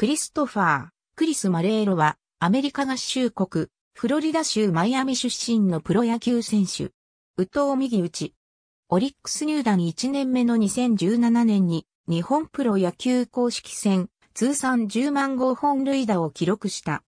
クリストファー、クリス・マレーロは、アメリカ合衆国、フロリダ州マイアミ出身のプロ野球選手。宇藤右打ち。オリックス入団1年目の2017年に、日本プロ野球公式戦、通算10万号本塁打を記録した。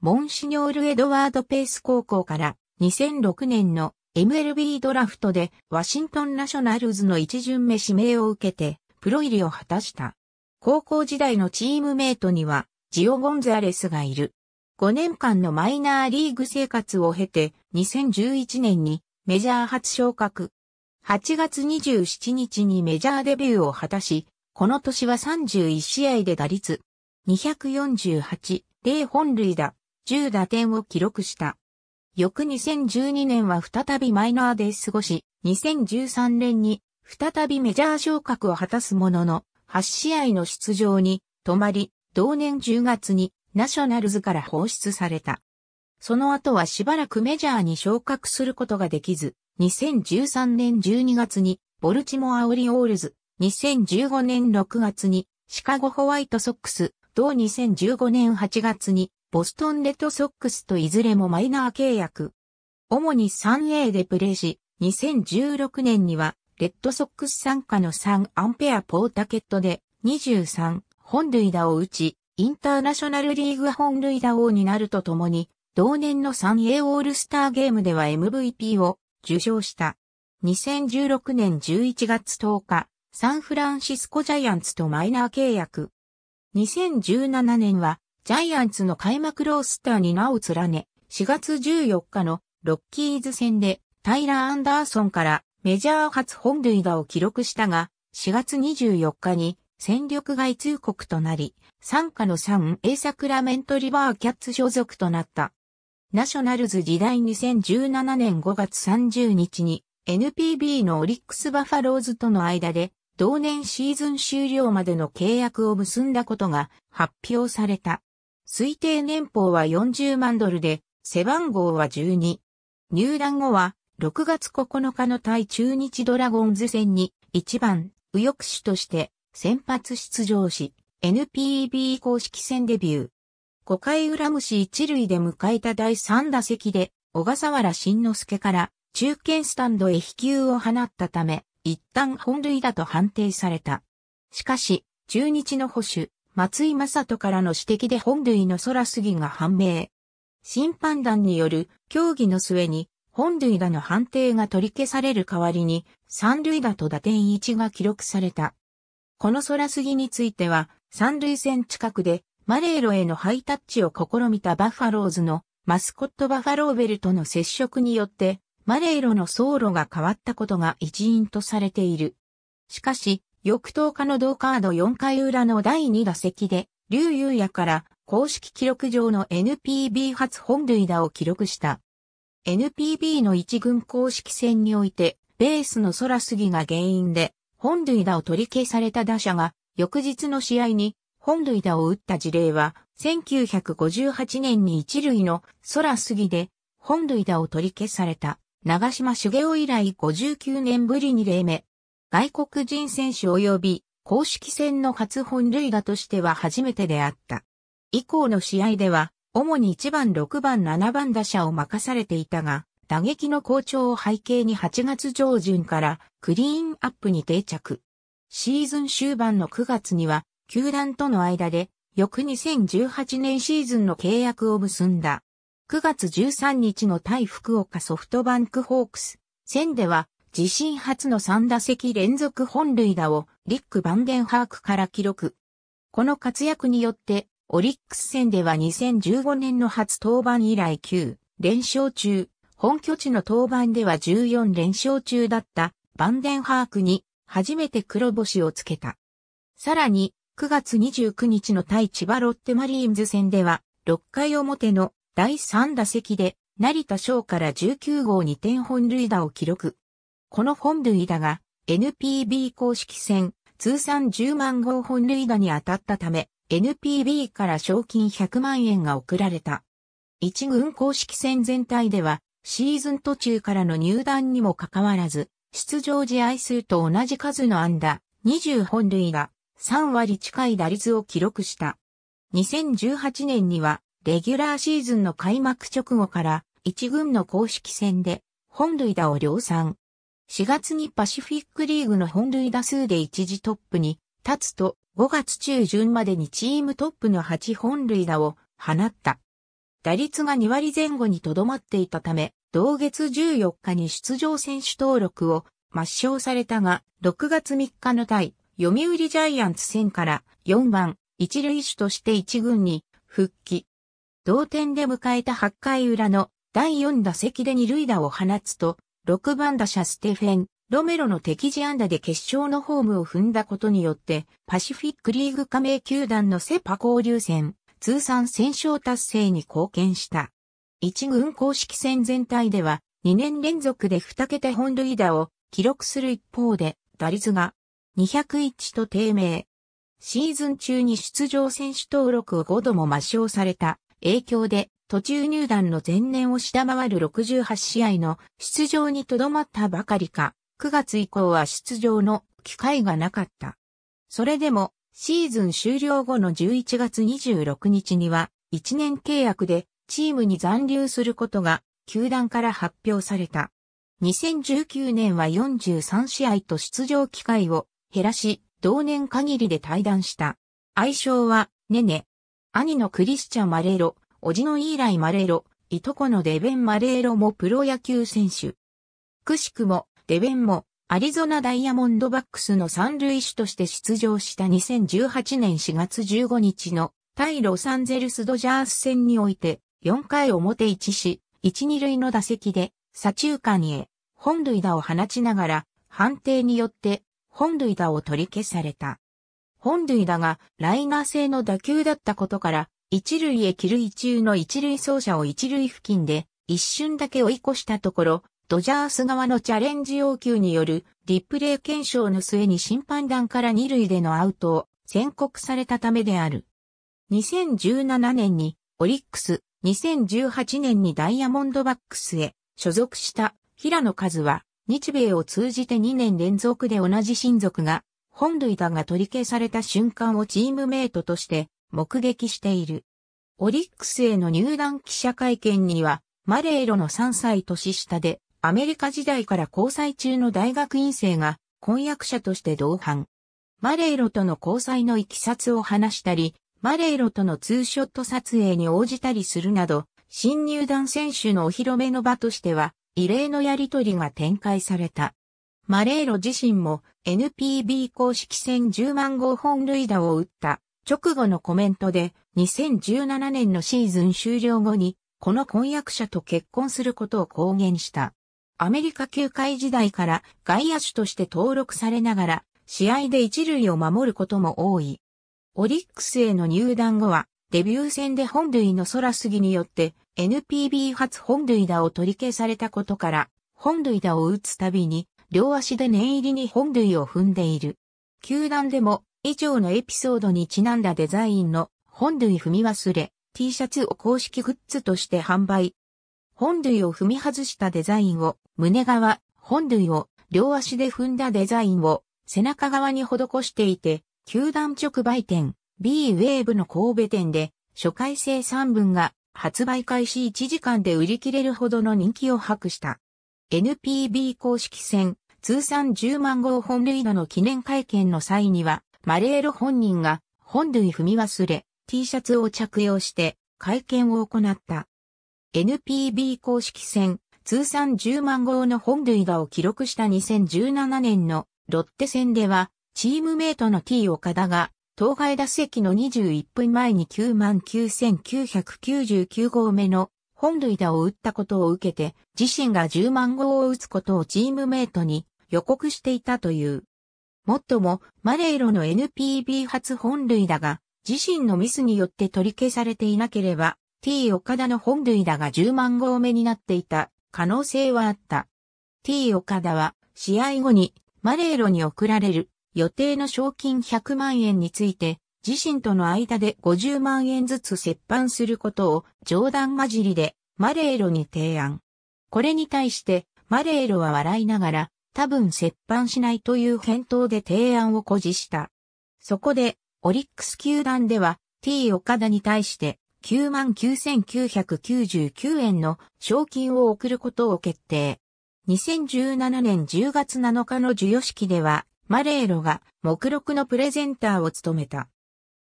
モンシニョール・エドワード・ペース高校から、2006年の MLB ドラフトでワシントン・ナショナルズの一巡目指名を受けて、プロ入りを果たした。高校時代のチームメイトには、ジオ・ゴンザレスがいる。5年間のマイナーリーグ生活を経て、2011年にメジャー初昇格。8月27日にメジャーデビューを果たし、この年は31試合で打率248、0本塁打、10打点を記録した。翌2012年は再びマイナーで過ごし、2013年に再びメジャー昇格を果たすものの、8試合の出場に止まり、同年10月にナショナルズから放出された。その後はしばらくメジャーに昇格することができず、2013年12月にボルチモアオリオールズ、2015年6月にシカゴホワイトソックス、同2015年8月にボストンレッドソックスといずれもマイナー契約。主に 3A でプレーし、2016年にはレッドソックス参加の3アンペアポータケットで23本塁打を打ち、インターナショナルリーグ本塁打王になるとともに、同年の 3A オールスターゲームでは MVP を受賞した。2016年11月10日、サンフランシスコジャイアンツとマイナー契約。2017年は、ジャイアンツの開幕ロースターに名を連ね、4月14日のロッキーズ戦でタイラー・アンダーソンからメジャー初本塁打を記録したが、4月24日に戦力外通告となり、参加の 3A サクラメントリバーキャッツ所属となった。ナショナルズ時代2017年5月30日に NPB のオリックスバファローズとの間で同年シーズン終了までの契約を結んだことが発表された。推定年俸は40万ドルで背番号は12。入団後は6月9日の対中日ドラゴンズ戦に1番右翼手として先発出場し、NPB 公式戦デビュー。5回裏虫一塁で迎えた第3打席で、小笠原慎之介から中堅スタンドへ飛球を放ったため、一旦本塁打と判定された。しかし、中日の保守、松井正人からの指摘で本塁の空杉が判明。審判団による協議の末に本塁打の判定が取り消される代わりに、三塁打と打点1が記録された。この空杉については、三塁線近くで、マレーロへのハイタッチを試みたバッファローズのマスコットバファローベルとの接触によって、マレーロの走路が変わったことが一因とされている。しかし、翌10日の同カード4回裏の第2打席で、劉優也から公式記録上の NPB 初本塁打を記録した。NPB の一軍公式戦において、ベースの空杉が原因で、本塁打を取り消された打者が、翌日の試合に本塁打を打った事例は、1958年に一塁の空杉で本塁打を取り消された長島茂雄以来59年ぶりに例目。外国人選手及び公式戦の初本塁打としては初めてであった。以降の試合では主に1番6番7番打者を任されていたが、打撃の好調を背景に8月上旬からクリーンアップに定着。シーズン終盤の9月には、球団との間で、翌2018年シーズンの契約を結んだ。9月13日の対福岡ソフトバンクホークス戦では、自身初の3打席連続本塁打をリック・バンデンハークから記録。この活躍によってオリックス戦では2015年の初登板以来9連勝中、本拠地の登板では14連勝中だったバンデンハークに初めて黒星をつけた。さらに、9月29日の対千葉ロッテマリーンズ戦では、6回表の第3打席で、成田翔から19号2点本塁打を記録。この本塁打が NPB 公式戦通算10万号本塁打に当たったため、NPB から賞金100万円が贈られた。一軍公式戦全体では、シーズン途中からの入団にもかかわらず、出場試合数と同じ数の安打、20本塁打、3割近い打率を記録した。2018年には、レギュラーシーズンの開幕直後から、一軍の公式戦で、本塁打を量産。4月にパシフィックリーグの本塁打数で一時トップに立つと5月中旬までにチームトップの8本塁打を放った。打率が2割前後にとどまっていたため、同月14日に出場選手登録を抹消されたが、6月3日の対、読売ジャイアンツ戦から4番、一塁手として1軍に復帰。同点で迎えた8回裏の第4打席で2塁打を放つと、6番打者ステフェン、ロメロの敵地安打で決勝のホームを踏んだことによって、パシフィックリーグ加盟球団のセパ交流戦、通算戦勝達成に貢献した。一軍公式戦全体では、2年連続で2桁本塁打を記録する一方で、打率が201と低迷。シーズン中に出場選手登録を5度も抹消された影響で、途中入団の前年を下回る68試合の出場にとどまったばかりか、9月以降は出場の機会がなかった。それでも、シーズン終了後の11月26日には、1年契約でチームに残留することが、球団から発表された。2019年は43試合と出場機会を減らし、同年限りで退団した。愛称は、ネネ。兄のクリスチャ・ン・マレーロ、叔父のイーライ・マレーロ、いとこのデベン・マレーロもプロ野球選手。くしくも、デベンもアリゾナダイヤモンドバックスの三塁手として出場した2018年4月15日の対ロサンゼルスドジャース戦において4回表1し1、2塁の打席で左中間へ本塁打を放ちながら判定によって本塁打を取り消された。本塁打がライナー性の打球だったことから一塁へる塁中の一塁走者を一塁付近で一瞬だけ追い越したところドジャース側のチャレンジ要求によるリプレイ検証の末に審判団から二塁でのアウトを宣告されたためである。2017年にオリックス、2018年にダイヤモンドバックスへ所属した平野和は日米を通じて2年連続で同じ親族が本塁打が取り消された瞬間をチームメイトとして目撃している。オリックスへの入団記者会見にはマレーロの3歳年下でアメリカ時代から交際中の大学院生が婚約者として同伴。マレーロとの交際のき緯を話したり、マレーロとのツーショット撮影に応じたりするなど、新入団選手のお披露目の場としては、異例のやりとりが展開された。マレーロ自身も NPB 公式戦10万号本塁打を打った直後のコメントで2017年のシーズン終了後にこの婚約者と結婚することを公言した。アメリカ球界時代から外野手として登録されながら、試合で一塁を守ることも多い。オリックスへの入団後は、デビュー戦で本塁の空杉によって、NPB 初本塁打を取り消されたことから、本塁打を打つたびに、両足で念入りに本塁を踏んでいる。球団でも、以上のエピソードにちなんだデザインの本塁踏み忘れ、T シャツを公式グッズとして販売、本類を踏み外したデザインを、胸側、本類を、両足で踏んだデザインを、背中側に施していて、球団直売店、B ウェーブの神戸店で、初回生3分が、発売開始1時間で売り切れるほどの人気を博した。NPB 公式戦、通算10万号本塁打の記念会見の際には、マレール本人が、本塁踏み忘れ、T シャツを着用して、会見を行った。NPB 公式戦、通算10万号の本塁打を記録した2017年のロッテ戦では、チームメイトの T 岡田が、当該打席の21分前に99,999号目の本塁打を打ったことを受けて、自身が10万号を打つことをチームメイトに予告していたという。もっとも、マレイロの NPB 初本塁打が、自身のミスによって取り消されていなければ、T 岡田の本類打が10万号目になっていた可能性はあった。T 岡田は試合後にマレーロに贈られる予定の賞金100万円について自身との間で50万円ずつ折半することを冗談交じりでマレーロに提案。これに対してマレーロは笑いながら多分折半しないという返答で提案を誇示した。そこでオリックス球団では T 岡田に対して99,999円の賞金を贈ることを決定。2017年10月7日の授与式では、マレーロが目録のプレゼンターを務めた。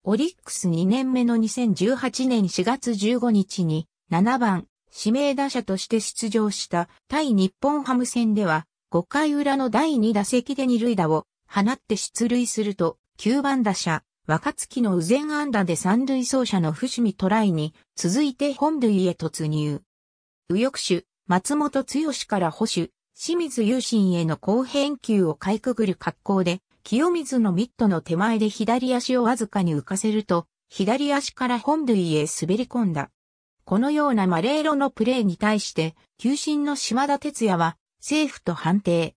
オリックス2年目の2018年4月15日に7番指名打者として出場した対日本ハム戦では5回裏の第2打席で2塁打を放って出塁すると9番打者若月の右前安打で三塁走者の伏見トライに、続いて本塁へ突入。右翼手、松本剛から保守、清水優心への後変球をかいくぐる格好で、清水のミットの手前で左足をわずかに浮かせると、左足から本塁へ滑り込んだ。このようなマレーロのプレーに対して、球審の島田哲也は、セーフと判定。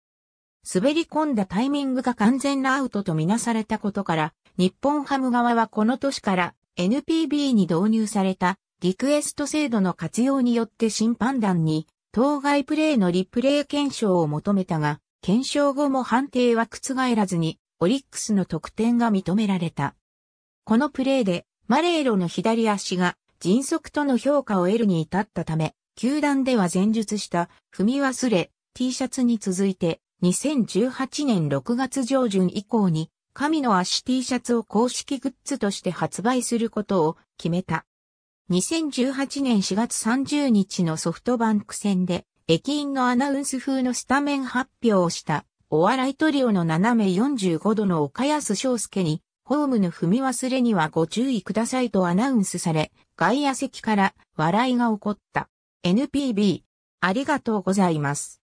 滑り込んだタイミングが完全なアウトとみなされたことから、日本ハム側はこの年から NPB に導入されたリクエスト制度の活用によって審判団に当該プレーのリプレイ検証を求めたが、検証後も判定は覆らずにオリックスの得点が認められた。このプレーでマレーロの左足が迅速との評価を得るに至ったため、球団では前述した踏み忘れ T シャツに続いて2018年6月上旬以降に、神の足 T シャツを公式グッズとして発売することを決めた。2018年4月30日のソフトバンク戦で、駅員のアナウンス風のスタメン発表をした、お笑いトリオの斜め45度の岡安翔介に、ホームの踏み忘れにはご注意くださいとアナウンスされ、外野席から笑いが起こった。NPB、ありがとうございます。